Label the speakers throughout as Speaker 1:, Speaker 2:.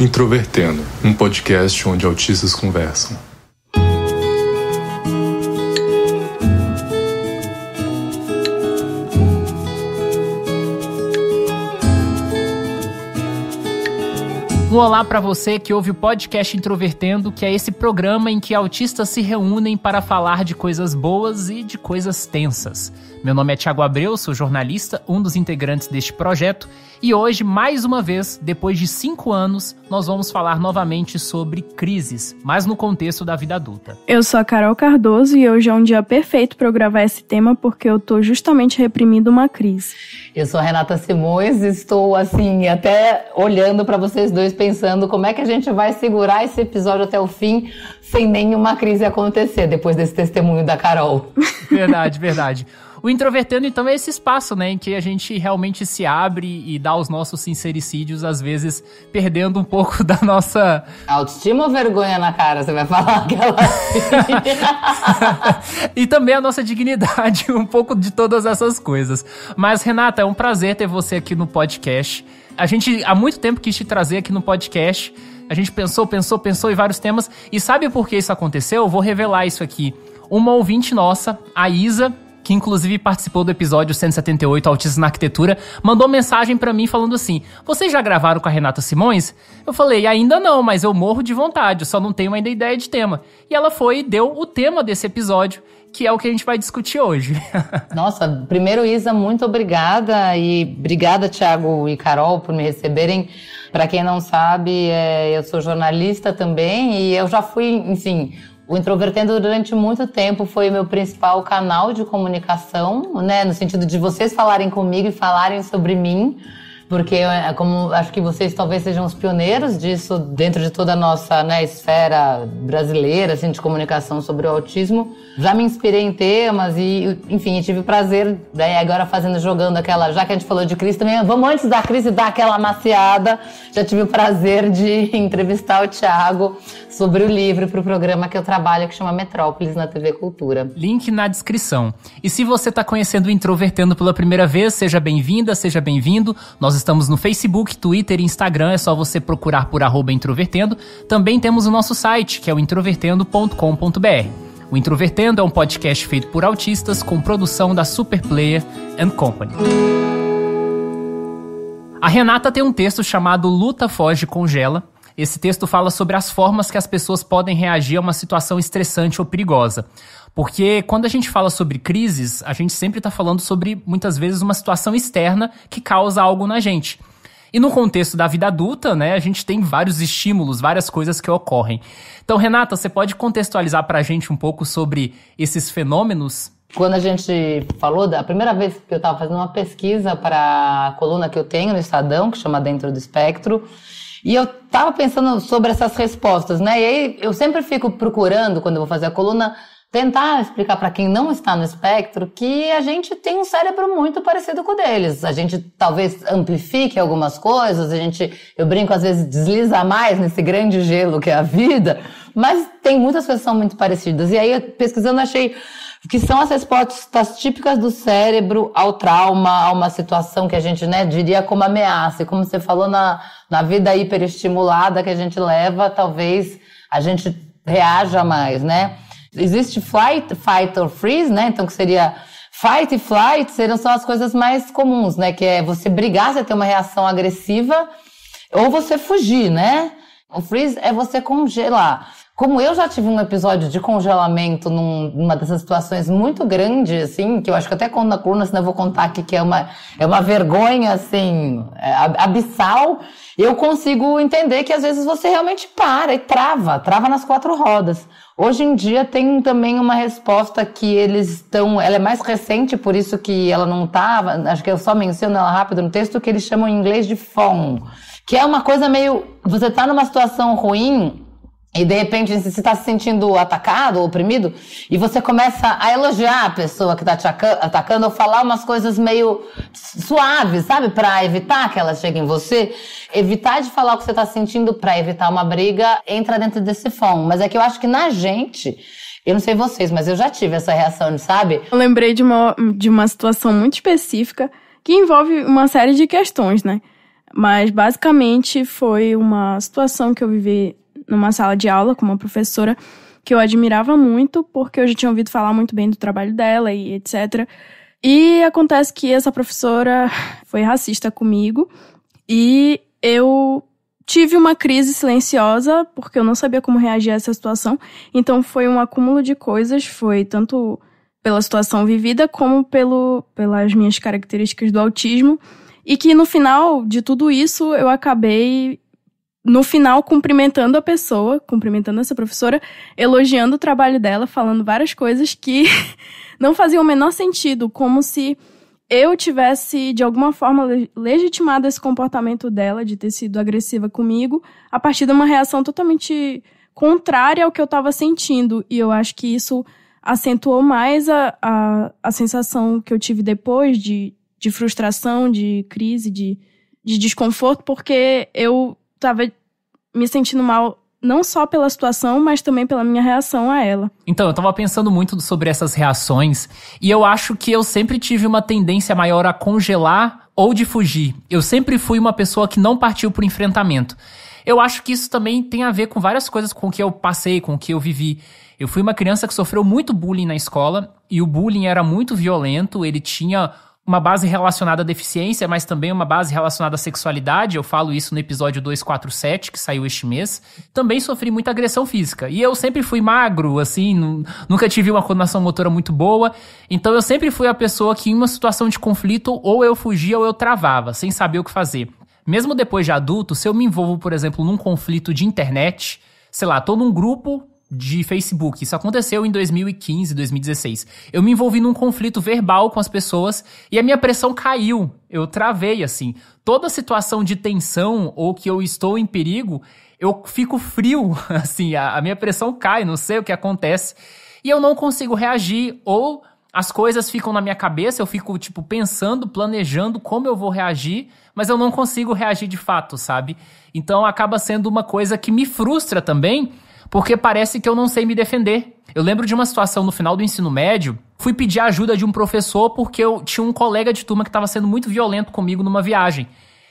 Speaker 1: Introvertendo, um podcast onde autistas conversam. Olá para você que ouve o podcast Introvertendo, que é esse programa em que autistas se reúnem para falar de coisas boas e de coisas tensas. Meu nome é Tiago Abreu, sou jornalista, um dos integrantes deste projeto, e hoje, mais uma vez, depois de cinco anos, nós vamos falar novamente sobre crises, mas no contexto da vida adulta.
Speaker 2: Eu sou a Carol Cardoso e hoje é um dia perfeito para eu gravar esse tema porque eu tô justamente reprimindo uma crise.
Speaker 3: Eu sou a Renata Simões,
Speaker 2: estou assim, até
Speaker 3: olhando para vocês dois pensando como é que a gente vai segurar esse episódio até o fim sem nenhuma crise acontecer depois desse testemunho da
Speaker 1: Carol. Verdade, verdade. O Introvertendo, então, é esse espaço, né, em que a gente realmente se abre e dá os nossos sincericídios, às vezes perdendo um pouco da nossa. Autoestima ou vergonha na cara? Você vai falar aquela. e também a nossa dignidade, um pouco de todas essas coisas. Mas, Renata, é um prazer ter você aqui no podcast. A gente há muito tempo quis te trazer aqui no podcast. A gente pensou, pensou, pensou em vários temas. E sabe por que isso aconteceu? Eu vou revelar isso aqui. Uma ouvinte nossa, a Isa, que inclusive participou do episódio 178 Autismo na Arquitetura, mandou mensagem para mim falando assim: Vocês já gravaram com a Renata Simões? Eu falei: Ainda não, mas eu morro de vontade, só não tenho ainda ideia de tema. E ela foi e deu o tema desse episódio que é o que a gente vai discutir hoje. Nossa,
Speaker 3: primeiro, Isa, muito obrigada e obrigada, Tiago e Carol, por me receberem. Para quem não sabe, é, eu sou jornalista também e eu já fui, enfim, o Introvertendo durante muito tempo foi o meu principal canal de comunicação, né, no sentido de vocês falarem comigo e falarem sobre mim porque é, como acho que vocês talvez sejam os pioneiros disso dentro de toda a nossa né, esfera brasileira assim, de comunicação sobre o autismo. Já me inspirei em temas e, enfim, tive o prazer, né, agora fazendo, jogando aquela, já que a gente falou de crise também, vamos antes da crise dar aquela maciada. Já tive o prazer de entrevistar o Thiago sobre o livro para o programa
Speaker 1: que eu trabalho, que chama Metrópolis na TV Cultura. Link na descrição. E se você está conhecendo o Introvertendo pela primeira vez, seja bem-vinda, seja bem-vindo. Nós estamos no Facebook, Twitter e Instagram, é só você procurar por introvertendo. Também temos o nosso site, que é o introvertendo.com.br. O Introvertendo é um podcast feito por autistas com produção da Superplayer and Company. A Renata tem um texto chamado Luta, Foge, Congela. Esse texto fala sobre as formas que as pessoas podem reagir a uma situação estressante ou perigosa. Porque quando a gente fala sobre crises, a gente sempre está falando sobre, muitas vezes, uma situação externa que causa algo na gente. E no contexto da vida adulta, né, a gente tem vários estímulos, várias coisas que ocorrem. Então, Renata, você pode contextualizar para a gente um pouco sobre esses fenômenos?
Speaker 3: Quando a gente falou da primeira vez que eu estava fazendo uma pesquisa para a coluna que eu tenho no Estadão, que chama Dentro do Espectro, e eu estava pensando sobre essas respostas, né? E aí eu sempre fico procurando, quando eu vou fazer a coluna, tentar explicar para quem não está no espectro que a gente tem um cérebro muito parecido com o deles. A gente talvez amplifique algumas coisas, a gente, eu brinco às vezes, desliza mais nesse grande gelo que é a vida, mas tem muitas coisas que são muito parecidas. E aí, pesquisando, achei que são as respostas típicas do cérebro ao trauma, a uma situação que a gente né, diria como ameaça. E como você falou, na, na vida hiperestimulada que a gente leva, talvez a gente reaja mais, né? Existe flight, fight or freeze, né? Então, que seria fight e flight, seriam só as coisas mais comuns, né? Que é você brigar, você ter uma reação agressiva, ou você fugir, né? O freeze é você congelar. Como eu já tive um episódio de congelamento num, numa dessas situações muito grande, assim, que eu acho que até quando na coluna, senão eu vou contar aqui que é uma, é uma vergonha, assim, é abissal, eu consigo entender que às vezes você realmente para e trava, trava nas quatro rodas. Hoje em dia tem também uma resposta que eles estão, ela é mais recente, por isso que ela não estava, acho que eu só menciono ela rápido no texto, que eles chamam em inglês de FOM, que é uma coisa meio, você está numa situação ruim, e de repente você está se sentindo atacado, oprimido, e você começa a elogiar a pessoa que está te atacando ou falar umas coisas meio suaves, sabe? Para evitar que ela chegue em você. Evitar de falar o que você está sentindo para evitar uma briga entra dentro desse fão. Mas é que eu acho que na
Speaker 2: gente. Eu não sei vocês, mas eu já tive essa reação, sabe? Eu lembrei de uma, de uma situação muito específica que envolve uma série de questões, né? Mas basicamente foi uma situação que eu vivi numa sala de aula com uma professora que eu admirava muito, porque eu já tinha ouvido falar muito bem do trabalho dela e etc. E acontece que essa professora foi racista comigo e eu tive uma crise silenciosa, porque eu não sabia como reagir a essa situação. Então foi um acúmulo de coisas, foi tanto pela situação vivida como pelo, pelas minhas características do autismo. E que no final de tudo isso eu acabei no final cumprimentando a pessoa, cumprimentando essa professora, elogiando o trabalho dela, falando várias coisas que não faziam o menor sentido, como se eu tivesse de alguma forma legitimado esse comportamento dela de ter sido agressiva comigo, a partir de uma reação totalmente contrária ao que eu estava sentindo, e eu acho que isso acentuou mais a, a, a sensação que eu tive depois de, de frustração, de crise, de, de desconforto, porque eu tava me sentindo mal não só pela situação, mas também pela minha reação a ela.
Speaker 1: Então, eu tava pensando muito sobre essas reações e eu acho que eu sempre tive uma tendência maior a congelar ou de fugir. Eu sempre fui uma pessoa que não partiu pro enfrentamento. Eu acho que isso também tem a ver com várias coisas com que eu passei, com que eu vivi. Eu fui uma criança que sofreu muito bullying na escola e o bullying era muito violento, ele tinha uma base relacionada à deficiência, mas também uma base relacionada à sexualidade. Eu falo isso no episódio 247, que saiu este mês. Também sofri muita agressão física. E eu sempre fui magro, assim, nunca tive uma coordenação motora muito boa. Então eu sempre fui a pessoa que, em uma situação de conflito, ou eu fugia ou eu travava, sem saber o que fazer. Mesmo depois de adulto, se eu me envolvo, por exemplo, num conflito de internet, sei lá, tô num grupo de Facebook. Isso aconteceu em 2015, 2016. Eu me envolvi num conflito verbal com as pessoas e a minha pressão caiu. Eu travei assim. Toda situação de tensão ou que eu estou em perigo, eu fico frio, assim, a, a minha pressão cai, não sei o que acontece. E eu não consigo reagir ou as coisas ficam na minha cabeça, eu fico, tipo, pensando, planejando como eu vou reagir, mas eu não consigo reagir de fato, sabe? Então acaba sendo uma coisa que me frustra também, porque parece que eu não sei me defender. Eu lembro de uma situação no final do ensino médio, fui pedir ajuda de um professor porque eu tinha um colega de turma que estava sendo muito violento comigo numa viagem.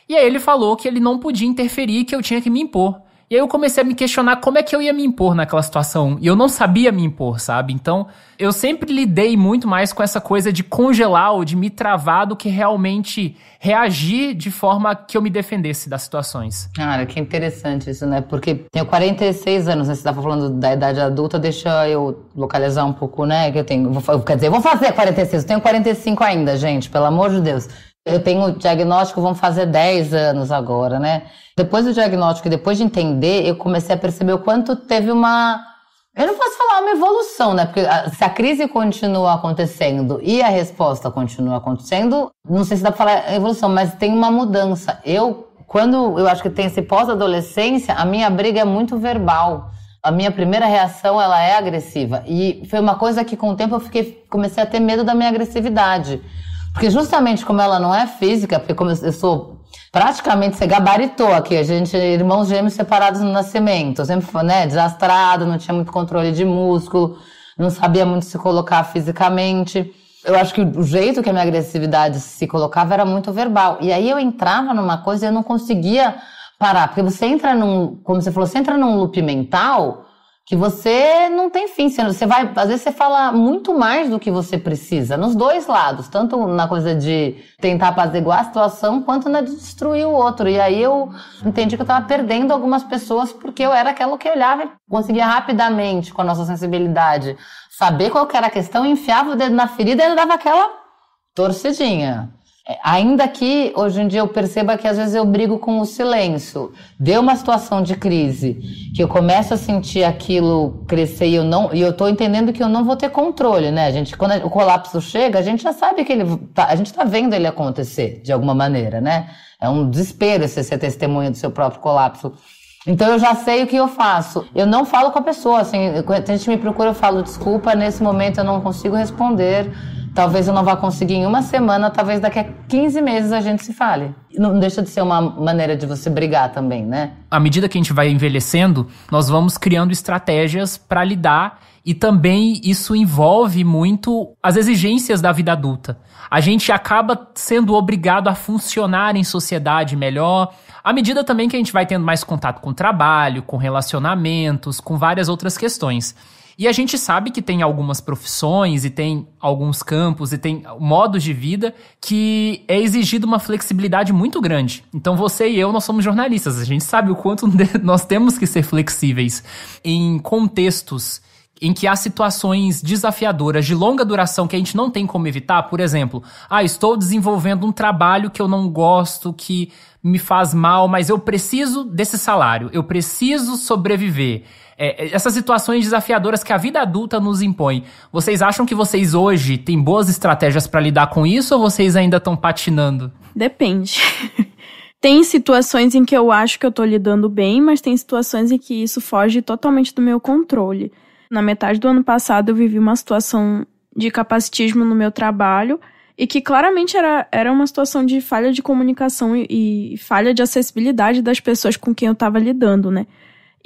Speaker 1: E aí ele falou que ele não podia interferir, que eu tinha que me impor. E aí eu comecei a me questionar como é que eu ia me impor naquela situação. E eu não sabia me impor, sabe? Então, eu sempre lidei muito mais com essa coisa de congelar ou de me travar do que realmente reagir de forma que eu me defendesse das situações.
Speaker 3: Cara, que interessante isso, né? Porque tenho 46 anos, né? Você estava falando da idade adulta, deixa eu localizar um pouco, né? Que eu tenho. Vou, quer dizer, eu vou fazer 46, eu tenho 45 ainda, gente, pelo amor de Deus. Eu tenho o diagnóstico, Vamos fazer 10 anos agora, né? Depois do diagnóstico, depois de entender, eu comecei a perceber o quanto teve uma. Eu não posso falar uma evolução, né? Porque ah, se a crise continua acontecendo e a resposta continua acontecendo, não sei se dá pra falar evolução, mas tem uma mudança. Eu, quando eu acho que tem esse pós-adolescência, a minha briga é muito verbal a minha primeira reação ela é agressiva e foi uma coisa que com o tempo eu fiquei comecei a ter medo da minha agressividade porque justamente como ela não é física, porque como eu sou praticamente, você gabaritou aqui, a gente, irmãos gêmeos separados no nascimento, eu sempre foi, né, desastrado, não tinha muito controle de músculo, não sabia muito se colocar fisicamente. Eu acho que o jeito que a minha agressividade se colocava era muito verbal. E aí eu entrava numa coisa e eu não conseguia parar. Porque você entra num, como você falou, você entra num loop mental que você não tem fim. Você vai, às vezes você fala muito mais do que você precisa, nos dois lados, tanto na coisa de tentar apaziguar a situação, quanto na de destruir o outro. E aí eu entendi que eu estava perdendo algumas pessoas porque eu era aquela que olhava e conseguia rapidamente, com a nossa sensibilidade, saber qual era a questão, enfiava o dedo na ferida e dava aquela torcidinha. É, ainda que hoje em dia eu perceba que às vezes eu brigo com o silêncio. Deu uma situação de crise que eu começo a sentir aquilo crescer e eu não e eu tô entendendo que eu não vou ter controle, né, gente? Quando o colapso chega, a gente já sabe que ele tá, a gente tá vendo ele acontecer de alguma maneira, né? É um desespero você ser testemunha do seu próprio colapso. Então eu já sei o que eu faço. Eu não falo com a pessoa, assim, quando a gente me procura, eu falo desculpa, nesse momento eu não consigo responder. Talvez eu não vá conseguir em uma semana, talvez daqui a 15 meses a gente se fale. Não deixa de ser uma maneira de você brigar
Speaker 1: também, né? À medida que a gente vai envelhecendo, nós vamos criando estratégias para lidar e também isso envolve muito as exigências da vida adulta. A gente acaba sendo obrigado a funcionar em sociedade melhor, à medida também que a gente vai tendo mais contato com o trabalho, com relacionamentos, com várias outras questões. E a gente sabe que tem algumas profissões e tem alguns campos e tem modos de vida que é exigido uma flexibilidade muito grande. Então você e eu, nós somos jornalistas, a gente sabe o quanto nós temos que ser flexíveis em contextos em que há situações desafiadoras de longa duração que a gente não tem como evitar, por exemplo, ah, estou desenvolvendo um trabalho que eu não gosto, que me faz mal, mas eu preciso desse salário, eu preciso sobreviver. É, é, essas situações desafiadoras que a vida adulta nos impõe. Vocês acham que vocês hoje têm boas estratégias para lidar com isso ou vocês ainda estão patinando?
Speaker 2: Depende. tem situações em que eu acho que eu tô lidando bem, mas tem situações em que isso foge totalmente do meu controle. Na metade do ano passado eu vivi uma situação de capacitismo no meu trabalho e que claramente era, era uma situação de falha de comunicação e, e falha de acessibilidade das pessoas com quem eu estava lidando, né?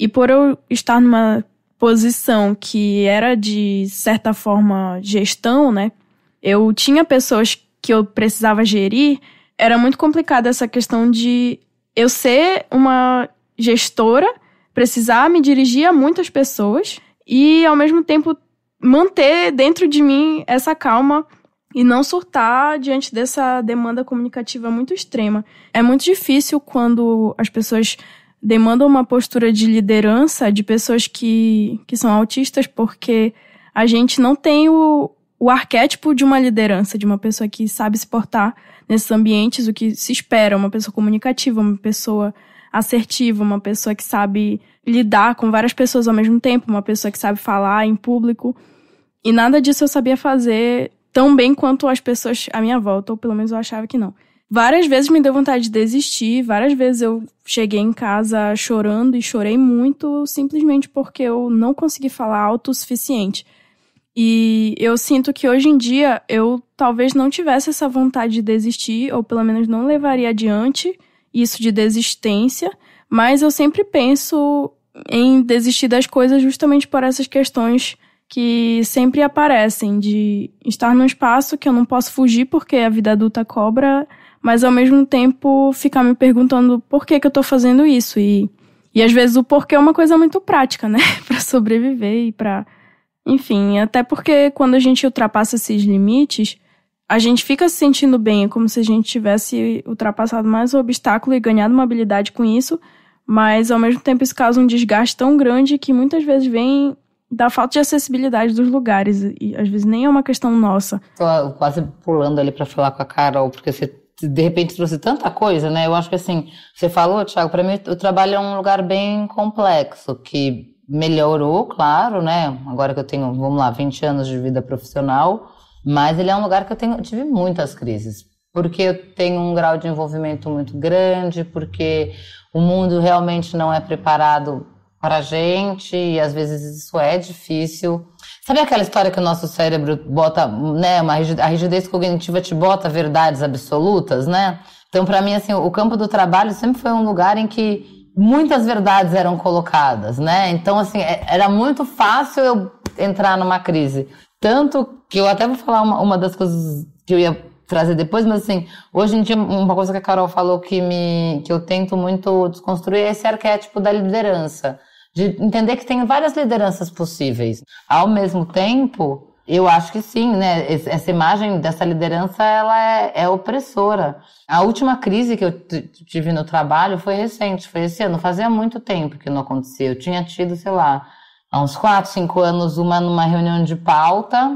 Speaker 2: E por eu estar numa posição que era de certa forma gestão, né? Eu tinha pessoas que eu precisava gerir, era muito complicada essa questão de eu ser uma gestora, precisar me dirigir a muitas pessoas e ao mesmo tempo manter dentro de mim essa calma e não surtar diante dessa demanda comunicativa muito extrema. É muito difícil quando as pessoas demandam uma postura de liderança de pessoas que, que são autistas, porque a gente não tem o, o arquétipo de uma liderança, de uma pessoa que sabe se portar nesses ambientes, o que se espera, uma pessoa comunicativa, uma pessoa assertiva, uma pessoa que sabe lidar com várias pessoas ao mesmo tempo, uma pessoa que sabe falar em público. E nada disso eu sabia fazer tão bem quanto as pessoas à minha volta, ou pelo menos eu achava que não. Várias vezes me deu vontade de desistir, várias vezes eu cheguei em casa chorando e chorei muito simplesmente porque eu não consegui falar alto o suficiente. E eu sinto que hoje em dia eu talvez não tivesse essa vontade de desistir, ou pelo menos não levaria adiante isso de desistência, mas eu sempre penso em desistir das coisas justamente por essas questões que sempre aparecem de estar num espaço que eu não posso fugir porque a vida adulta cobra mas ao mesmo tempo ficar me perguntando por que, que eu tô fazendo isso. E, e às vezes o porquê é uma coisa muito prática, né? para sobreviver e para Enfim, até porque quando a gente ultrapassa esses limites, a gente fica se sentindo bem, é como se a gente tivesse ultrapassado mais o obstáculo e ganhado uma habilidade com isso, mas ao mesmo tempo isso causa um desgaste tão grande que muitas vezes vem da falta de acessibilidade dos lugares, e às vezes nem é uma questão nossa. Tô
Speaker 3: quase pulando ali para falar com a Carol, porque você de repente trouxe tanta coisa, né? Eu acho que assim, você falou, Thiago, para mim o trabalho é um lugar bem complexo, que melhorou, claro, né? Agora que eu tenho, vamos lá, 20 anos de vida profissional, mas ele é um lugar que eu tenho, tive muitas crises, porque eu tenho um grau de envolvimento muito grande, porque o mundo realmente não é preparado para a gente e às vezes isso é difícil. Sabe aquela história que o nosso cérebro bota, né, uma a rigidez cognitiva te bota verdades absolutas, né? Então, para mim, assim, o campo do trabalho sempre foi um lugar em que muitas verdades eram colocadas, né? Então, assim, é, era muito fácil eu entrar numa crise. Tanto que eu até vou falar uma, uma das coisas que eu ia trazer depois, mas assim, hoje em dia uma coisa que a Carol falou que me que eu tento muito desconstruir é esse arquétipo da liderança de entender que tem várias lideranças possíveis. Ao mesmo tempo, eu acho que sim, né? Essa imagem dessa liderança ela é, é opressora. A última crise que eu tive no trabalho foi recente, foi esse ano. Fazia muito tempo que não acontecia. Eu tinha tido, sei lá, há uns quatro, cinco anos, uma numa reunião de pauta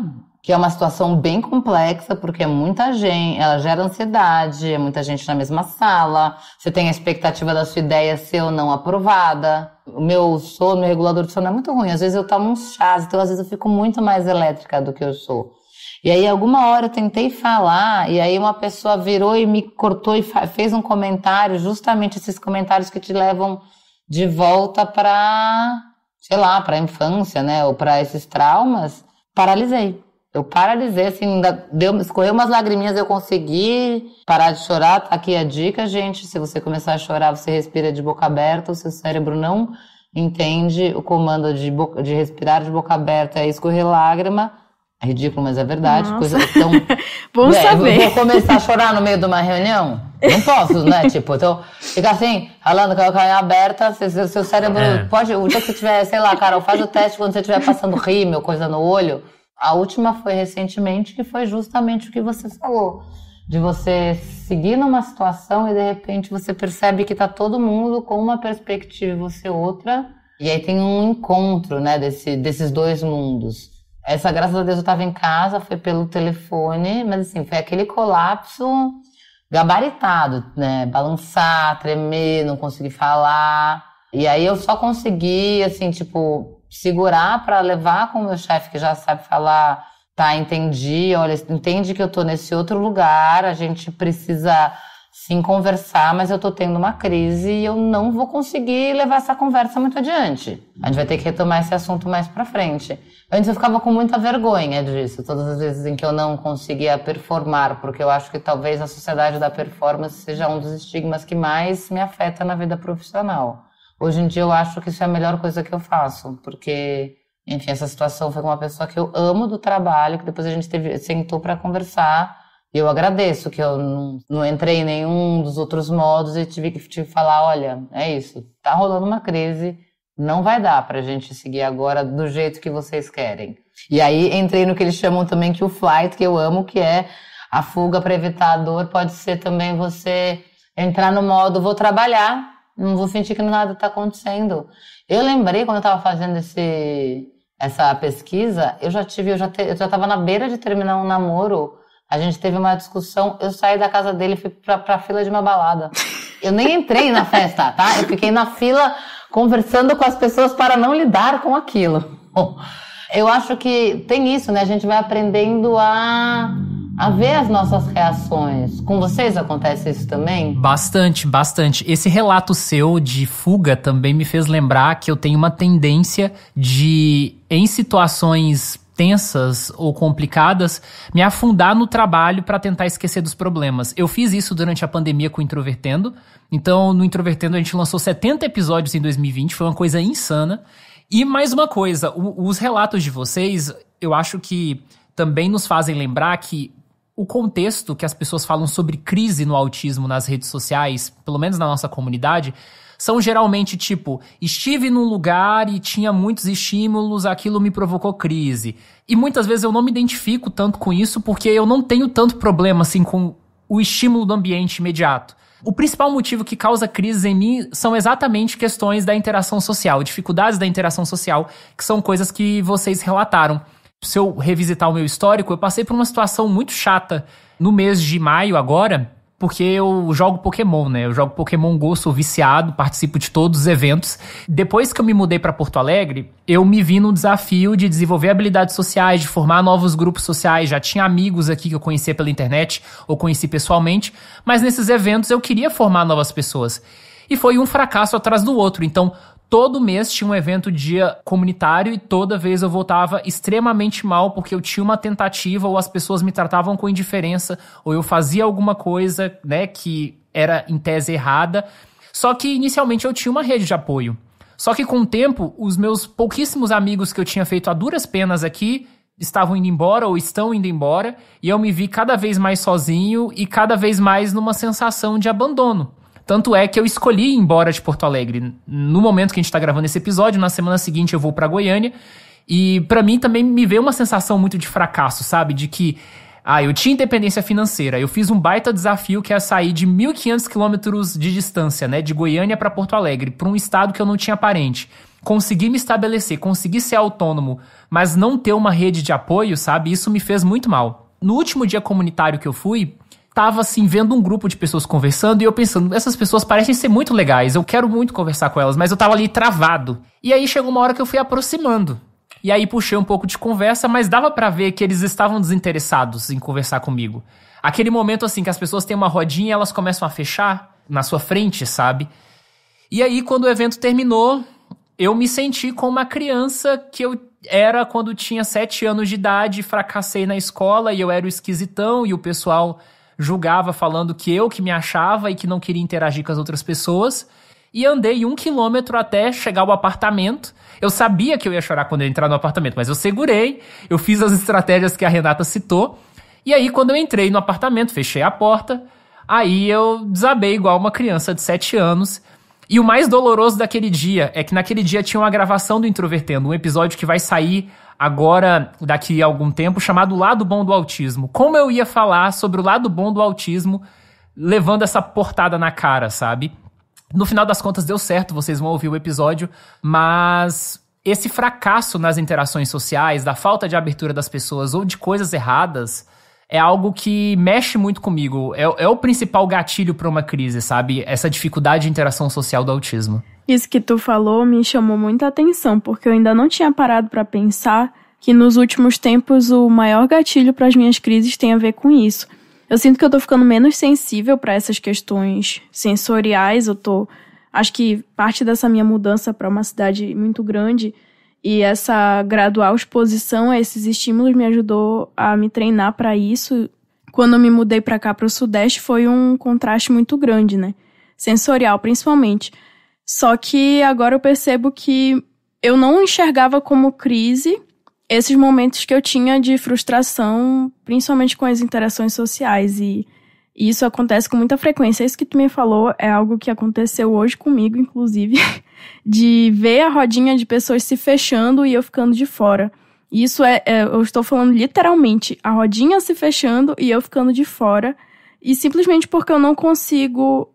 Speaker 3: que é uma situação bem complexa, porque é muita gente, ela gera ansiedade, é muita gente na mesma sala, você tem a expectativa da sua ideia ser ou não aprovada. O meu sono, meu regulador de sono é muito ruim, às vezes eu tomo uns chás, então às vezes eu fico muito mais elétrica do que eu sou. E aí, alguma hora eu tentei falar, e aí uma pessoa virou e me cortou e fez um comentário, justamente esses comentários que te levam de volta para, sei lá, para a infância, né, ou para esses traumas. Paralisei. Eu paralisei, assim, deu, escorreu umas lagriminhas, eu consegui parar de chorar. Tá aqui a dica, gente, se você começar a chorar, você respira de boca aberta, o seu cérebro não entende o comando de, boca, de respirar de boca aberta é escorrer lágrima. É ridículo, mas é verdade. Nossa. Coisa tão. Vamos é, saber. Vou começar a chorar no meio de uma reunião? Não posso, né? tipo, então, fica assim, falando com a boca aberta, seu, seu cérebro. É. Pode, o dia que você tiver, sei lá, cara, faz o teste quando você estiver passando rímel, coisa no olho. A última foi recentemente, que foi justamente o que você falou. De você seguir numa situação e de repente você percebe que está todo mundo com uma perspectiva e você outra. E aí tem um encontro, né, desse, desses dois mundos. Essa, graças a Deus, eu estava em casa, foi pelo telefone, mas assim, foi aquele colapso gabaritado, né? Balançar, tremer, não conseguir falar. E aí eu só consegui, assim, tipo, segurar para levar com o meu chefe que já sabe falar, tá, entendi, olha, entende que eu tô nesse outro lugar, a gente precisa sim conversar, mas eu tô tendo uma crise e eu não vou conseguir levar essa conversa muito adiante. A gente vai ter que retomar esse assunto mais para frente. Antes eu ficava com muita vergonha disso, todas as vezes em que eu não conseguia performar, porque eu acho que talvez a sociedade da performance seja um dos estigmas que mais me afeta na vida profissional. Hoje em dia eu acho que isso é a melhor coisa que eu faço, porque, enfim, essa situação foi com uma pessoa que eu amo do trabalho, que depois a gente teve, sentou para conversar. E eu agradeço que eu não, não, entrei em nenhum dos outros modos e tive que falar: olha, é isso, tá rolando uma crise, não vai dar pra gente seguir agora do jeito que vocês querem. E aí entrei no que eles chamam também que o flight, que eu amo, que é a fuga para evitar a dor, pode ser também você entrar no modo vou trabalhar não vou sentir que nada está acontecendo. Eu lembrei quando eu estava fazendo esse, essa pesquisa, eu já tive, eu já te, eu já estava na beira de terminar um namoro. A gente teve uma discussão. Eu saí da casa dele e fui para a fila de uma balada. Eu nem entrei na festa, tá? Eu fiquei na fila conversando com as pessoas para não lidar com aquilo. Bom, eu acho que tem isso, né? A gente vai aprendendo a a ver as nossas reações. Com vocês acontece isso também?
Speaker 1: Bastante, bastante. Esse relato seu de fuga também me fez lembrar que eu tenho uma tendência de, em situações tensas ou complicadas, me afundar no trabalho para tentar esquecer dos problemas. Eu fiz isso durante a pandemia com o Introvertendo. Então, no Introvertendo, a gente lançou 70 episódios em 2020, foi uma coisa insana. E mais uma coisa, o, os relatos de vocês, eu acho que também nos fazem lembrar que o contexto que as pessoas falam sobre crise no autismo nas redes sociais, pelo menos na nossa comunidade, são geralmente tipo: estive num lugar e tinha muitos estímulos, aquilo me provocou crise. E muitas vezes eu não me identifico tanto com isso porque eu não tenho tanto problema assim com o estímulo do ambiente imediato. O principal motivo que causa crises em mim são exatamente questões da interação social, dificuldades da interação social, que são coisas que vocês relataram se eu revisitar o meu histórico, eu passei por uma situação muito chata no mês de maio agora, porque eu jogo Pokémon, né? Eu jogo Pokémon Go, sou viciado, participo de todos os eventos. Depois que eu me mudei para Porto Alegre, eu me vi num desafio de desenvolver habilidades sociais, de formar novos grupos sociais. Já tinha amigos aqui que eu conhecia pela internet ou conheci pessoalmente, mas nesses eventos eu queria formar novas pessoas. E foi um fracasso atrás do outro. Então, todo mês tinha um evento dia comunitário e toda vez eu voltava extremamente mal porque eu tinha uma tentativa ou as pessoas me tratavam com indiferença ou eu fazia alguma coisa, né, que era em tese errada. Só que inicialmente eu tinha uma rede de apoio. Só que com o tempo, os meus pouquíssimos amigos que eu tinha feito a duras penas aqui estavam indo embora ou estão indo embora e eu me vi cada vez mais sozinho e cada vez mais numa sensação de abandono. Tanto é que eu escolhi ir embora de Porto Alegre. No momento que a gente está gravando esse episódio, na semana seguinte eu vou para Goiânia. E para mim também me veio uma sensação muito de fracasso, sabe? De que ah, eu tinha independência financeira, eu fiz um baita desafio que é sair de 1.500 quilômetros de distância, né, de Goiânia para Porto Alegre, para um estado que eu não tinha parente. Consegui me estabelecer, consegui ser autônomo, mas não ter uma rede de apoio, sabe? Isso me fez muito mal. No último dia comunitário que eu fui, tava assim, vendo um grupo de pessoas conversando e eu pensando, essas pessoas parecem ser muito legais, eu quero muito conversar com elas, mas eu tava ali travado. E aí chegou uma hora que eu fui aproximando. E aí puxei um pouco de conversa, mas dava para ver que eles estavam desinteressados em conversar comigo. Aquele momento assim que as pessoas têm uma rodinha, elas começam a fechar na sua frente, sabe? E aí quando o evento terminou, eu me senti como uma criança que eu era quando tinha sete anos de idade, fracassei na escola e eu era o esquisitão e o pessoal julgava falando que eu que me achava e que não queria interagir com as outras pessoas. E andei um quilômetro até chegar ao apartamento. Eu sabia que eu ia chorar quando eu entrar no apartamento, mas eu segurei, eu fiz as estratégias que a Renata citou. E aí, quando eu entrei no apartamento, fechei a porta, aí eu desabei igual uma criança de 7 anos. E o mais doloroso daquele dia é que naquele dia tinha uma gravação do Introvertendo, um episódio que vai sair agora, daqui a algum tempo, chamado Lado Bom do Autismo. Como eu ia falar sobre o lado bom do autismo levando essa portada na cara, sabe? No final das contas deu certo, vocês vão ouvir o episódio, mas esse fracasso nas interações sociais, da falta de abertura das pessoas ou de coisas erradas, é algo que mexe muito comigo. É, é o principal gatilho para uma crise, sabe? Essa dificuldade de interação social do autismo.
Speaker 2: Isso que tu falou me chamou muita atenção, porque eu ainda não tinha parado para pensar que nos últimos tempos o maior gatilho para as minhas crises tem a ver com isso. Eu sinto que eu tô ficando menos sensível para essas questões sensoriais, eu tô acho que parte dessa minha mudança para uma cidade muito grande e essa gradual exposição a esses estímulos me ajudou a me treinar para isso. Quando eu me mudei para cá para o sudeste foi um contraste muito grande, né? Sensorial principalmente. Só que agora eu percebo que eu não enxergava como crise esses momentos que eu tinha de frustração, principalmente com as interações sociais e e isso acontece com muita frequência. Isso que tu me falou é algo que aconteceu hoje comigo, inclusive, de ver a rodinha de pessoas se fechando e eu ficando de fora. Isso é, é eu estou falando literalmente, a rodinha se fechando e eu ficando de fora, e simplesmente porque eu não consigo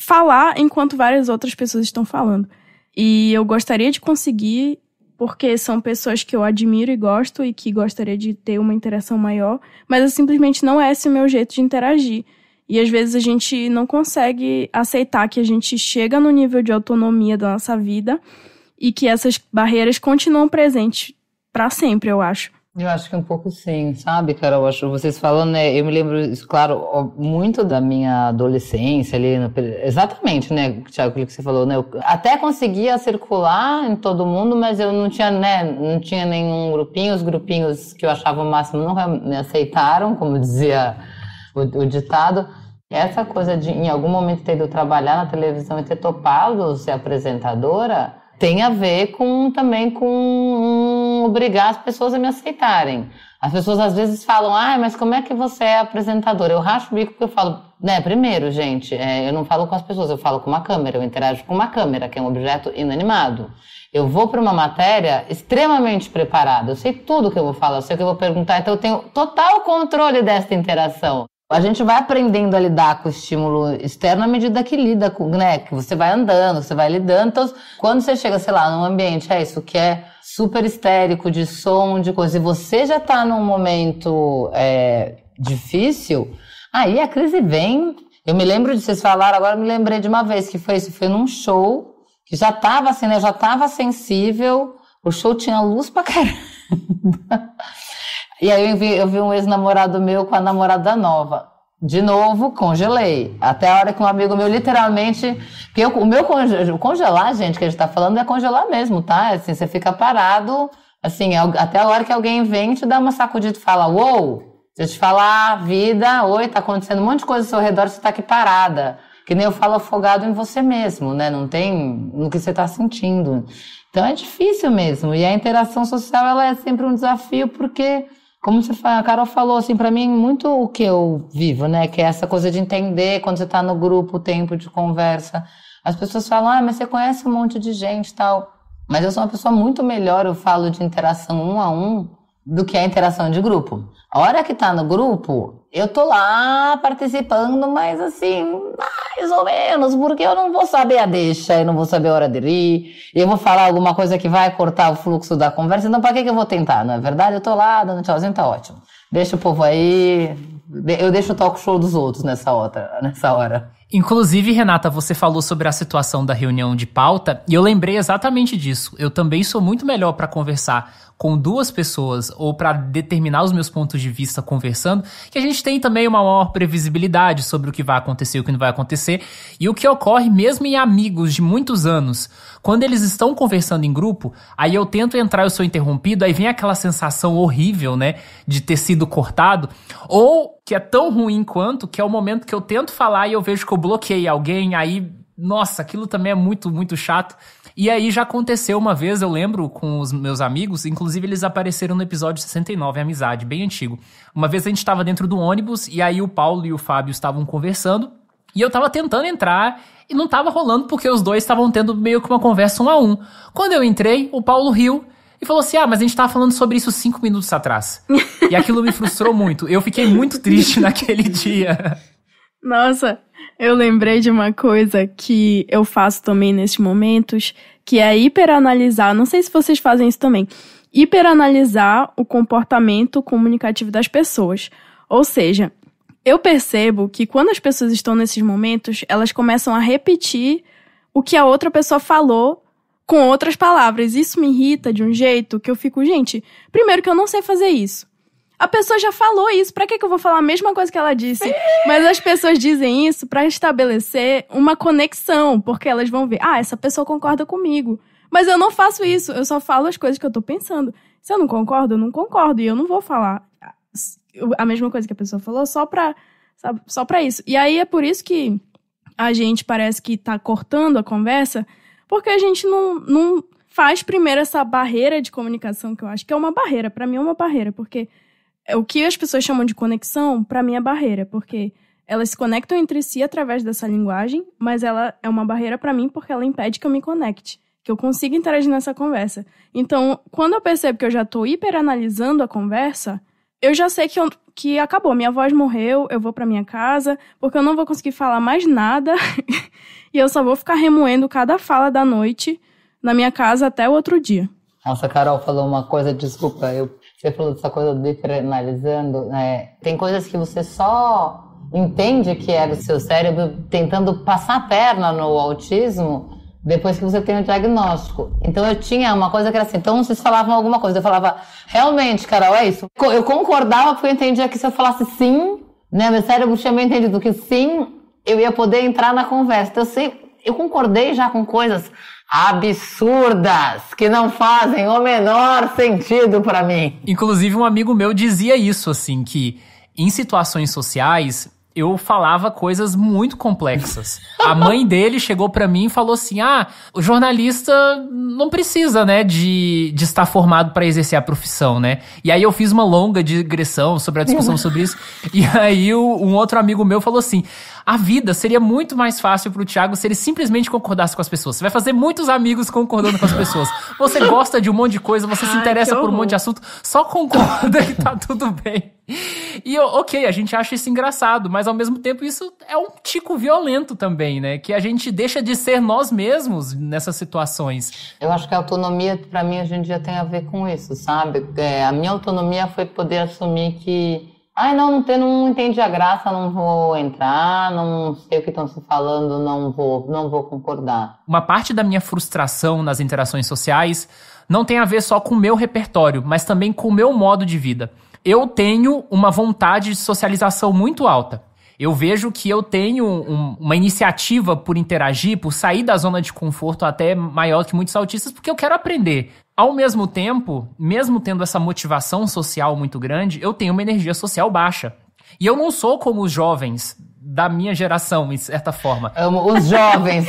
Speaker 2: falar enquanto várias outras pessoas estão falando. E eu gostaria de conseguir porque são pessoas que eu admiro e gosto e que gostaria de ter uma interação maior, mas eu simplesmente não é esse o meu jeito de interagir. E às vezes a gente não consegue aceitar que a gente chega no nível de autonomia da nossa vida e que essas barreiras continuam presentes para sempre, eu acho.
Speaker 3: Eu acho que um pouco sim, sabe, Carol? Eu acho vocês falando, né? Eu me lembro, claro, muito da minha adolescência ali, no, exatamente, né, Tiago, aquilo que você falou, né? Eu até conseguia circular em todo mundo, mas eu não tinha, né? Não tinha nenhum grupinho. Os grupinhos que eu achava o máximo nunca me aceitaram, como dizia o, o ditado. Essa coisa de, em algum momento, ter ido trabalhar na televisão e ter topado ser apresentadora tem a ver com também com obrigar as pessoas a me aceitarem. As pessoas às vezes falam, ah, mas como é que você é apresentadora? Eu racho o bico porque eu falo, né, primeiro, gente, é, eu não falo com as pessoas, eu falo com uma câmera, eu interajo com uma câmera, que é um objeto inanimado. Eu vou para uma matéria extremamente preparada, eu sei tudo que eu vou falar, eu sei o que eu vou perguntar, então eu tenho total controle desta interação. A gente vai aprendendo a lidar com o estímulo externo à medida que lida com, né, que você vai andando, você vai lidando. Então, quando você chega, sei lá, num ambiente, é isso que é super histérico de som, de coisa, e você já está num momento é, difícil, aí a crise vem. Eu me lembro de vocês falaram, agora me lembrei de uma vez que foi isso, foi num show que já estava assim, né, já estava sensível, o show tinha luz pra caramba. E aí eu vi, eu vi um ex-namorado meu com a namorada nova. De novo, congelei. Até a hora que um amigo meu literalmente. Porque eu, o meu conge, congelar, gente, que a gente tá falando, é congelar mesmo, tá? Assim, você fica parado, assim, até a hora que alguém vem te dá uma sacudida e fala: Uou, deixa eu te falar, vida, oi, tá acontecendo um monte de coisa ao seu redor, você tá aqui parada. Que nem eu falo afogado em você mesmo, né? Não tem no que você tá sentindo. Então é difícil mesmo. E a interação social, ela é sempre um desafio, porque como você, a Carol falou, assim, para mim, muito o que eu vivo, né? Que é essa coisa de entender quando você tá no grupo, o tempo de conversa. As pessoas falam, ah, mas você conhece um monte de gente tal. Mas eu sou uma pessoa muito melhor, eu falo de interação um a um do que a interação de grupo. A hora que tá no grupo, eu tô lá participando, mas assim, mais ou menos, porque eu não vou saber a deixa, eu não vou saber a hora de rir, eu vou falar alguma coisa que vai cortar o fluxo da conversa, então pra que, que eu vou tentar, não é verdade? Eu tô lá dando tchauzinho, então tá ótimo. Deixa o povo aí, eu deixo o talk show dos outros nessa hora, nessa hora.
Speaker 1: Inclusive, Renata, você falou sobre a situação da reunião de pauta e eu lembrei exatamente disso. Eu também sou muito melhor para conversar com duas pessoas ou para determinar os meus pontos de vista conversando, que a gente tem também uma maior previsibilidade sobre o que vai acontecer e o que não vai acontecer. E o que ocorre mesmo em amigos de muitos anos, quando eles estão conversando em grupo, aí eu tento entrar, eu sou interrompido, aí vem aquela sensação horrível, né, de ter sido cortado, ou que é tão ruim quanto que é o momento que eu tento falar e eu vejo que eu bloqueei alguém, aí nossa, aquilo também é muito, muito chato. E aí já aconteceu uma vez, eu lembro, com os meus amigos, inclusive eles apareceram no episódio 69, Amizade, bem antigo. Uma vez a gente estava dentro do ônibus e aí o Paulo e o Fábio estavam conversando e eu estava tentando entrar e não estava rolando porque os dois estavam tendo meio que uma conversa um a um. Quando eu entrei, o Paulo riu e falou assim: Ah, mas a gente tava falando sobre isso cinco minutos atrás. e aquilo me frustrou muito. Eu fiquei muito triste naquele dia.
Speaker 2: Nossa, eu lembrei de uma coisa que eu faço também nesses momentos, que é hiperanalisar. Não sei se vocês fazem isso também. Hiperanalisar o comportamento comunicativo das pessoas. Ou seja, eu percebo que quando as pessoas estão nesses momentos, elas começam a repetir o que a outra pessoa falou com outras palavras. Isso me irrita de um jeito que eu fico, gente, primeiro que eu não sei fazer isso a pessoa já falou isso, pra que, que eu vou falar a mesma coisa que ela disse? Mas as pessoas dizem isso para estabelecer uma conexão, porque elas vão ver, ah, essa pessoa concorda comigo. Mas eu não faço isso, eu só falo as coisas que eu tô pensando. Se eu não concordo, eu não concordo, e eu não vou falar a mesma coisa que a pessoa falou só pra, sabe, só pra isso. E aí é por isso que a gente parece que tá cortando a conversa, porque a gente não, não faz primeiro essa barreira de comunicação que eu acho que é uma barreira, para mim é uma barreira, porque é, o que as pessoas chamam de conexão, para mim é barreira, porque elas se conectam entre si através dessa linguagem, mas ela é uma barreira para mim porque ela impede que eu me conecte, que eu consiga interagir nessa conversa. Então, quando eu percebo que eu já tô hiperanalisando a conversa, eu já sei que, eu, que acabou, minha voz morreu, eu vou para minha casa, porque eu não vou conseguir falar mais nada e eu só vou ficar remoendo cada fala da noite na minha casa até o outro dia.
Speaker 3: Nossa, Carol falou uma coisa, desculpa, eu você falou dessa coisa de internalizando, né? Tem coisas que você só entende que é do seu cérebro tentando passar a perna no autismo depois que você tem o diagnóstico. Então eu tinha uma coisa que era assim, então vocês falavam alguma coisa, eu falava, realmente, Carol, é isso. Eu concordava porque eu entendia que se eu falasse sim, né, meu cérebro tinha me entendido que sim, eu ia poder entrar na conversa. Então eu, sei, eu concordei já com coisas absurdas que não fazem o menor sentido para mim.
Speaker 1: Inclusive um amigo meu dizia isso assim que em situações sociais eu falava coisas muito complexas. A mãe dele chegou para mim e falou assim: "Ah, o jornalista não precisa, né, de, de estar formado para exercer a profissão, né?". E aí eu fiz uma longa digressão sobre a discussão sobre isso. E aí um outro amigo meu falou assim: a vida seria muito mais fácil pro Thiago se ele simplesmente concordasse com as pessoas. Você vai fazer muitos amigos concordando com as pessoas. Você gosta de um monte de coisa, você Ai, se interessa por um monte de assunto, só concorda que tá tudo bem. E ok, a gente acha isso engraçado, mas ao mesmo tempo isso é um tico violento também, né? Que a gente deixa de ser nós mesmos nessas situações.
Speaker 3: Eu acho que a autonomia, para mim, hoje em dia tem a ver com isso, sabe? É, a minha autonomia foi poder assumir que Ai, não, não, tem, não entendi a graça, não vou entrar, não sei o que estão se falando, não vou, não vou concordar.
Speaker 1: Uma parte da minha frustração nas interações sociais não tem a ver só com o meu repertório, mas também com o meu modo de vida. Eu tenho uma vontade de socialização muito alta. Eu vejo que eu tenho um, uma iniciativa por interagir, por sair da zona de conforto até maior que muitos autistas, porque eu quero aprender. Ao mesmo tempo, mesmo tendo essa motivação social muito grande, eu tenho uma energia social baixa. E eu não sou como os jovens da minha geração, de certa forma. Amo os jovens.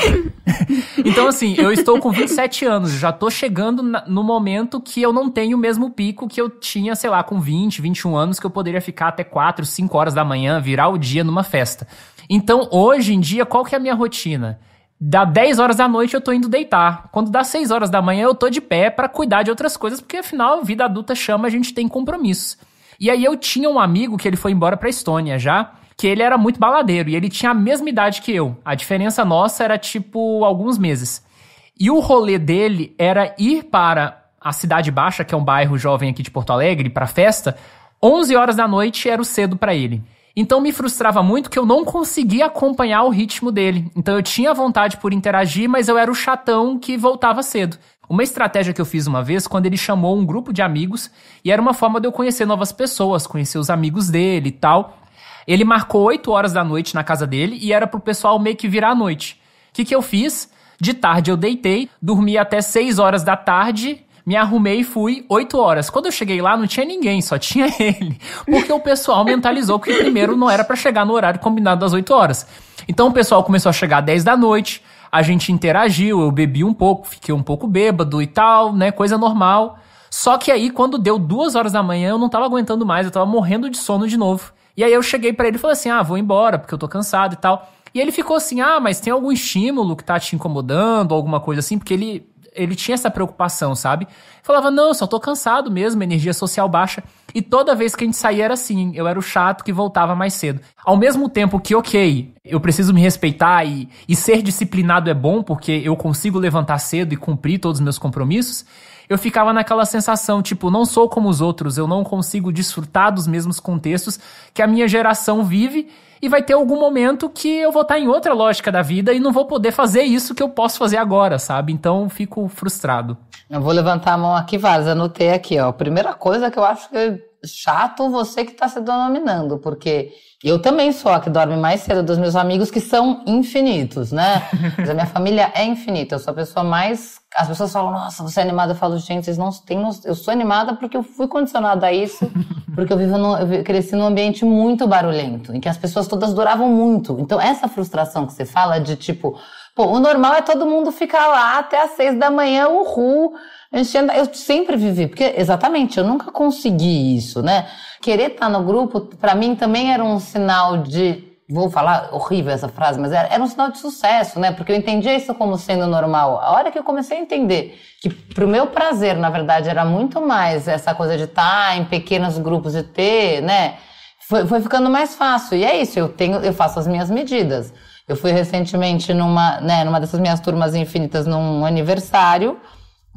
Speaker 1: então, assim, eu estou com 27 anos, já estou chegando no momento que eu não tenho o mesmo pico que eu tinha, sei lá, com 20, 21 anos, que eu poderia ficar até 4, 5 horas da manhã, virar o dia numa festa. Então, hoje em dia, qual que é a minha rotina? Dá 10 horas da noite eu tô indo deitar. Quando dá 6 horas da manhã eu tô de pé para cuidar de outras coisas, porque afinal a vida adulta chama, a gente tem compromissos. E aí eu tinha um amigo que ele foi embora pra Estônia já, que ele era muito baladeiro e ele tinha a mesma idade que eu. A diferença nossa era tipo alguns meses. E o rolê dele era ir para a Cidade Baixa, que é um bairro jovem aqui de Porto Alegre, para festa. 11 horas da noite era o cedo para ele. Então me frustrava muito que eu não conseguia acompanhar o ritmo dele. Então eu tinha vontade por interagir, mas eu era o chatão que voltava cedo. Uma estratégia que eu fiz uma vez quando ele chamou um grupo de amigos e era uma forma de eu conhecer novas pessoas, conhecer os amigos dele e tal. Ele marcou 8 horas da noite na casa dele e era pro pessoal meio que virar à noite. O que, que eu fiz? De tarde eu deitei, dormi até 6 horas da tarde me arrumei e fui 8 horas. Quando eu cheguei lá, não tinha ninguém, só tinha ele. Porque o pessoal mentalizou que primeiro não era para chegar no horário combinado das 8 horas. Então o pessoal começou a chegar às 10 da noite, a gente interagiu, eu bebi um pouco, fiquei um pouco bêbado e tal, né? Coisa normal. Só que aí, quando deu duas horas da manhã, eu não tava aguentando mais, eu tava morrendo de sono de novo. E aí eu cheguei para ele e falei assim: ah, vou embora, porque eu tô cansado e tal. E ele ficou assim: ah, mas tem algum estímulo que tá te incomodando, alguma coisa assim, porque ele ele tinha essa preocupação, sabe? Falava, não, só tô cansado mesmo, energia social baixa. E toda vez que a gente saía era assim, eu era o chato que voltava mais cedo. Ao mesmo tempo que, ok, eu preciso me respeitar e, e ser disciplinado é bom, porque eu consigo levantar cedo e cumprir todos os meus compromissos eu ficava naquela sensação, tipo, não sou como os outros, eu não consigo desfrutar dos mesmos contextos que a minha geração vive e vai ter algum momento que eu vou estar em outra lógica da vida e não vou poder fazer isso que eu posso fazer agora, sabe? Então fico frustrado.
Speaker 3: Eu vou levantar a mão aqui, Vaz, anotei aqui, ó. Primeira coisa que eu acho que chato você que está se denominando, porque eu também sou a que dorme mais cedo dos meus amigos, que são infinitos, né? Mas a minha família é infinita, eu sou a pessoa mais. As pessoas falam, nossa, você é animada. Eu falo, gente, vocês não têm. Eu sou animada porque eu fui condicionada a isso, porque eu, vivo no... eu cresci num ambiente muito barulhento, em que as pessoas todas duravam muito. Então, essa frustração que você fala de tipo, o normal é todo mundo ficar lá até as seis da manhã, uhul, enchendo. Eu sempre vivi, porque exatamente, eu nunca consegui isso, né? Querer estar tá no grupo, para mim também era um sinal de. Vou falar horrível essa frase, mas era, era um sinal de sucesso, né? Porque eu entendia isso como sendo normal. A hora que eu comecei a entender que, pro meu prazer, na verdade, era muito mais essa coisa de estar tá em pequenos grupos e ter, né? Foi, foi ficando mais fácil. E é isso, eu, tenho, eu faço as minhas medidas. Eu fui recentemente numa, né, numa dessas minhas turmas infinitas num aniversário,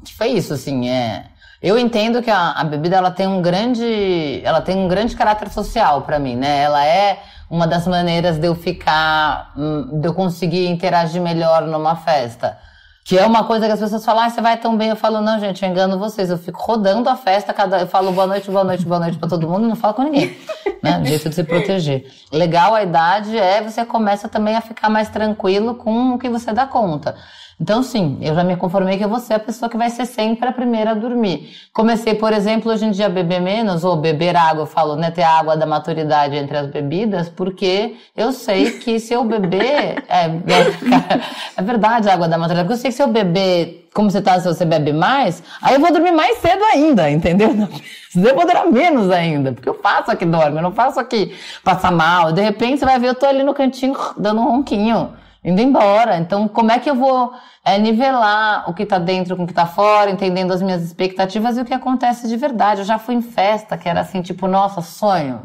Speaker 3: que foi isso, assim, é. Eu entendo que a, a bebida ela tem um grande, ela tem um grande caráter social para mim, né? Ela é uma das maneiras de eu ficar, hum, de eu conseguir interagir melhor numa festa. Que é uma coisa que as pessoas falam, ah, você vai tão bem. Eu falo, não, gente, eu engano vocês. Eu fico rodando a festa, cada... eu falo boa noite, boa noite, boa noite pra todo mundo e não falo com ninguém. né? jeito de se proteger. Legal a idade é você começa também a ficar mais tranquilo com o que você dá conta. Então, sim, eu já me conformei que eu vou ser a pessoa que vai ser sempre a primeira a dormir. Comecei, por exemplo, hoje em dia a beber menos, ou beber água, eu falo, né, ter água da maturidade entre as bebidas, porque eu sei que se eu beber. É, é, é verdade, água da maturidade, porque eu sei que se eu beber como você tá, se você bebe mais, aí eu vou dormir mais cedo ainda, entendeu? Eu vou durar menos ainda, porque eu faço aqui dorme, eu não faço aqui passar mal. De repente você vai ver, eu tô ali no cantinho dando um ronquinho indo embora. Então, como é que eu vou é, nivelar o que está dentro com o que está fora, entendendo as minhas expectativas e o que acontece de verdade? Eu já fui em festa que era assim, tipo, nossa, sonho.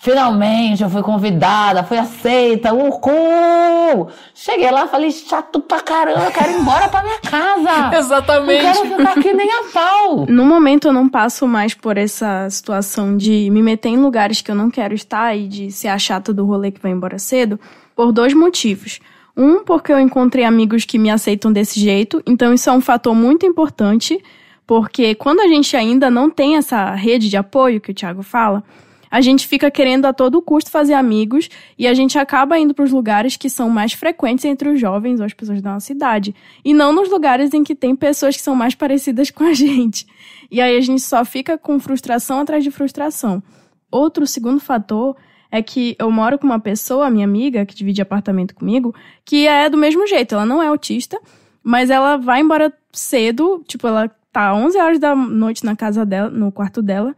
Speaker 3: Finalmente eu fui convidada, fui aceita, uhul! Cheguei lá, falei, chato pra caramba, eu quero ir embora pra minha casa.
Speaker 1: Exatamente. Não quero ficar
Speaker 2: aqui nem a pau. No momento eu não passo mais por essa situação de me meter em lugares que eu não quero estar e de ser a chata do rolê que vai embora cedo, por dois motivos. Um, porque eu encontrei amigos que me aceitam desse jeito, então isso é um fator muito importante, porque quando a gente ainda não tem essa rede de apoio que o Thiago fala, a gente fica querendo a todo custo fazer amigos e a gente acaba indo para os lugares que são mais frequentes entre os jovens ou as pessoas da nossa idade, e não nos lugares em que tem pessoas que são mais parecidas com a gente. E aí a gente só fica com frustração atrás de frustração. Outro segundo fator é que eu moro com uma pessoa, minha amiga, que divide apartamento comigo, que é do mesmo jeito. Ela não é autista, mas ela vai embora cedo, tipo, ela tá 11 horas da noite na casa dela, no quarto dela,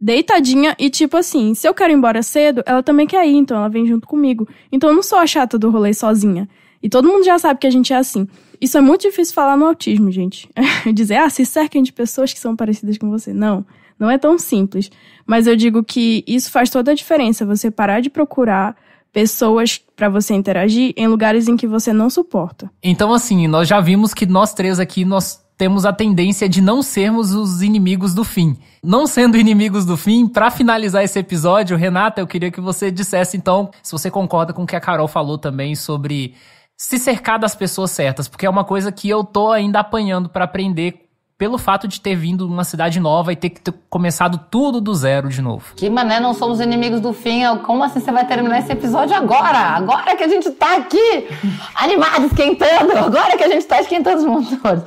Speaker 2: deitadinha e tipo assim, se eu quero ir embora cedo, ela também quer ir, então ela vem junto comigo. Então eu não sou a chata do rolê sozinha. E todo mundo já sabe que a gente é assim. Isso é muito difícil falar no autismo, gente. Dizer, ah, se cerquem de pessoas que são parecidas com você. Não. Não é tão simples. Mas eu digo que isso faz toda a diferença, você parar de procurar pessoas para você interagir em lugares em que você não suporta.
Speaker 1: Então, assim, nós já vimos que nós três aqui, nós temos a tendência de não sermos os inimigos do fim. Não sendo inimigos do fim, para finalizar esse episódio, Renata, eu queria que você dissesse então se você concorda com o que a Carol falou também sobre se cercar das pessoas certas, porque é uma coisa que eu tô ainda apanhando para aprender pelo fato de ter vindo de uma cidade nova e ter que ter começado tudo do zero de novo.
Speaker 3: Que mané, não somos inimigos do fim. Como assim você vai terminar esse episódio agora? Agora que a gente tá aqui animado, esquentando. Agora que a gente tá esquentando os motores.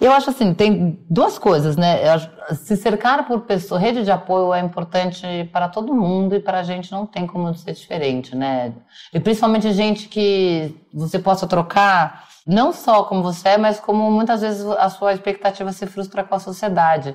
Speaker 3: Eu acho assim, tem duas coisas, né? Se cercar por pessoa, rede de apoio é importante para todo mundo e para a gente não tem como ser diferente, né? E principalmente gente que você possa trocar não só como você é, mas como muitas vezes a sua expectativa se frustra com a sociedade.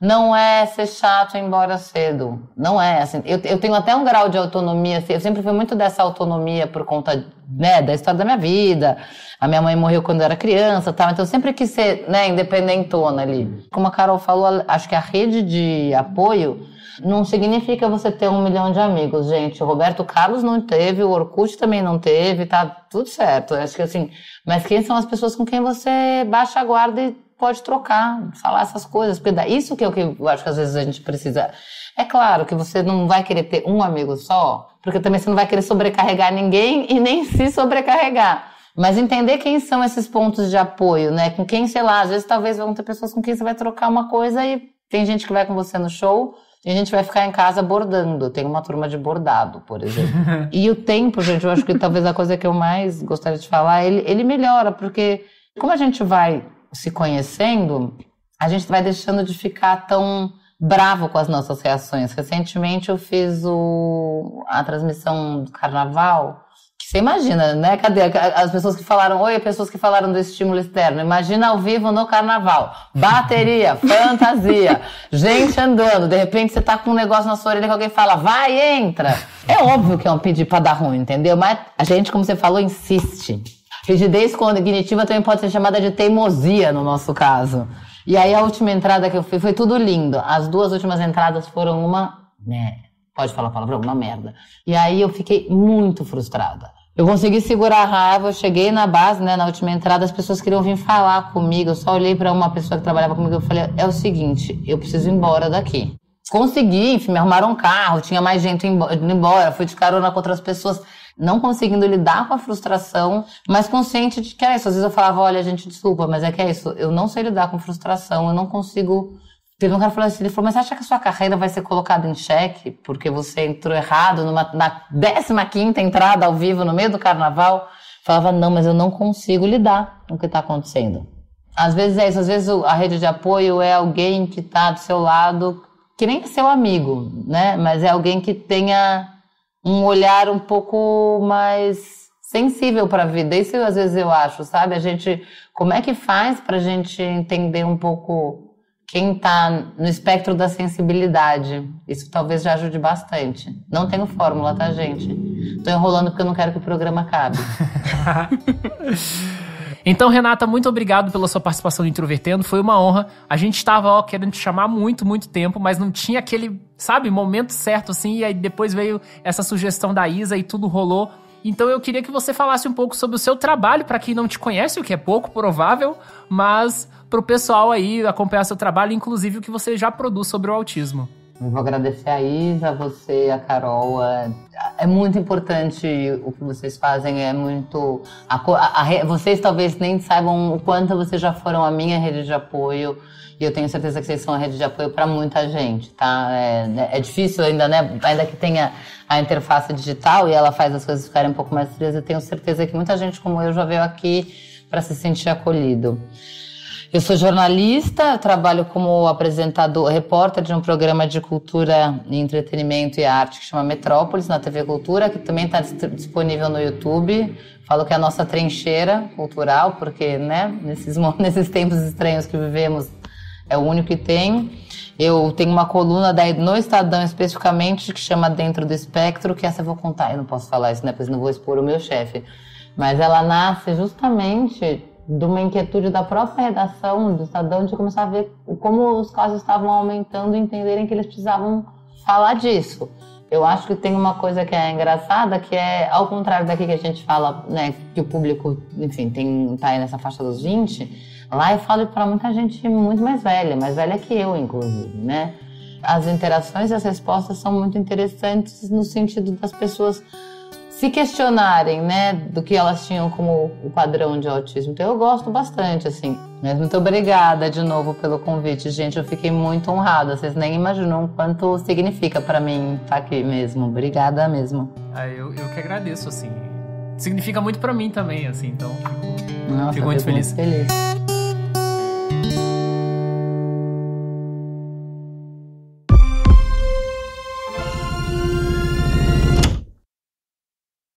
Speaker 3: Não é ser chato embora cedo. Não é. Assim, eu, eu tenho até um grau de autonomia. Assim, eu sempre fui muito dessa autonomia por conta né, da história da minha vida. A minha mãe morreu quando eu era criança, tá? Então eu sempre quis ser né, independentona ali. Como a Carol falou, acho que a rede de apoio não significa você ter um milhão de amigos, gente. O Roberto Carlos não teve, o Orkut também não teve, tá tudo certo. Acho que assim, mas quem são as pessoas com quem você baixa a guarda e pode trocar, falar essas coisas, porque é isso que é o que eu acho que às vezes a gente precisa. É claro que você não vai querer ter um amigo só, porque também você não vai querer sobrecarregar ninguém e nem se sobrecarregar. Mas entender quem são esses pontos de apoio, né? Com quem, sei lá, às vezes talvez vão ter pessoas com quem você vai trocar uma coisa e tem gente que vai com você no show, e a gente vai ficar em casa bordando. Tem uma turma de bordado, por exemplo. e o tempo, gente, eu acho que talvez a coisa que eu mais gostaria de falar, ele, ele melhora, porque como a gente vai se conhecendo, a gente vai deixando de ficar tão bravo com as nossas reações. Recentemente eu fiz o, a transmissão do carnaval. Que você imagina, né? Cadê as pessoas que falaram oi, pessoas que falaram do estímulo externo? Imagina ao vivo no carnaval. Bateria, fantasia, gente andando. De repente você tá com um negócio na sua orelha que alguém fala, vai, entra. É óbvio que é um pedido pra dar ruim, entendeu? Mas a gente, como você falou, insiste. Rigidez cognitiva também pode ser chamada de teimosia no nosso caso. E aí a última entrada que eu fiz foi tudo lindo. As duas últimas entradas foram uma, né, pode falar a palavra, uma merda. E aí eu fiquei muito frustrada. Eu consegui segurar a raiva, eu cheguei na base, né, na última entrada, as pessoas queriam vir falar comigo. Eu só olhei para uma pessoa que trabalhava comigo e falei: "É o seguinte, eu preciso ir embora daqui". Consegui, enfim, me arrumaram um carro, tinha mais gente indo embora, fui de carona com outras pessoas não conseguindo lidar com a frustração, mas consciente de que é isso. Às vezes eu falava, olha, gente, desculpa, mas é que é isso. Eu não sei lidar com frustração, eu não consigo Teve um cara falando falou assim, ele falou, mas você acha que a sua carreira vai ser colocada em xeque porque você entrou errado numa, na 15 entrada ao vivo no meio do carnaval? Falava, não, mas eu não consigo lidar com o que está acontecendo. Às vezes é isso, às vezes a rede de apoio é alguém que está do seu lado, que nem é seu amigo, né? Mas é alguém que tenha um olhar um pouco mais sensível para a vida. Isso às vezes eu acho, sabe? A gente, como é que faz para a gente entender um pouco quem está no espectro da sensibilidade? Isso talvez já ajude bastante. Não tenho fórmula, tá, gente? estou enrolando porque eu não quero que o programa
Speaker 1: acabe. Então, Renata, muito obrigado pela sua participação no Introvertendo, foi uma honra. A gente estava querendo te chamar muito, muito tempo, mas não tinha aquele, sabe, momento certo assim, e aí depois veio essa sugestão da Isa e tudo rolou. Então eu queria que você falasse um pouco sobre o seu trabalho, para quem não te conhece, o que é pouco provável, mas para o pessoal aí acompanhar seu trabalho, inclusive o que você já produz sobre o autismo. Eu vou agradecer
Speaker 3: a Isa, a você, a Carol. A... É muito importante o que vocês fazem, é muito. A, a, vocês talvez nem saibam o quanto vocês já foram a minha rede de apoio, e eu tenho certeza que vocês são a rede de apoio para muita gente, tá? É, né, é, difícil ainda, né? Ainda que tenha a interface digital e ela faz as coisas ficarem um pouco mais frias, eu tenho certeza que muita gente como eu já veio aqui para se sentir acolhido. Eu sou jornalista, trabalho como apresentador, repórter de um programa de cultura, entretenimento e arte que chama Metrópolis, na TV Cultura, que também está disponível no YouTube. Falo que é a nossa trincheira cultural, porque né, nesses, nesses tempos estranhos que vivemos, é o único que tem. Eu tenho uma coluna da, no Estadão especificamente que chama Dentro do Espectro, que essa eu vou contar, eu não posso falar isso, né? Pois não vou expor o meu chefe. Mas ela nasce justamente de uma inquietude da própria redação do Estadão de começar a ver como os casos estavam aumentando e entenderem que eles precisavam falar disso. Eu acho que tem uma coisa que é engraçada, que é, ao contrário daqui que a gente fala, né, que o público, enfim, tem, tá aí nessa faixa dos 20, lá eu falo para muita gente muito mais velha, mais velha que eu, inclusive, né? As interações e as respostas são muito interessantes no sentido das pessoas se questionarem, né, do que elas tinham como o padrão de autismo. Então eu gosto bastante, assim. Mas muito obrigada de novo pelo convite, gente. Eu fiquei muito honrada. Vocês nem imaginam o quanto significa para mim estar tá aqui mesmo. Obrigada mesmo.
Speaker 1: Ah, eu, eu que agradeço, assim. Significa muito para mim também, assim. Então fico,
Speaker 3: Nossa, fico muito feliz.
Speaker 1: Muito feliz.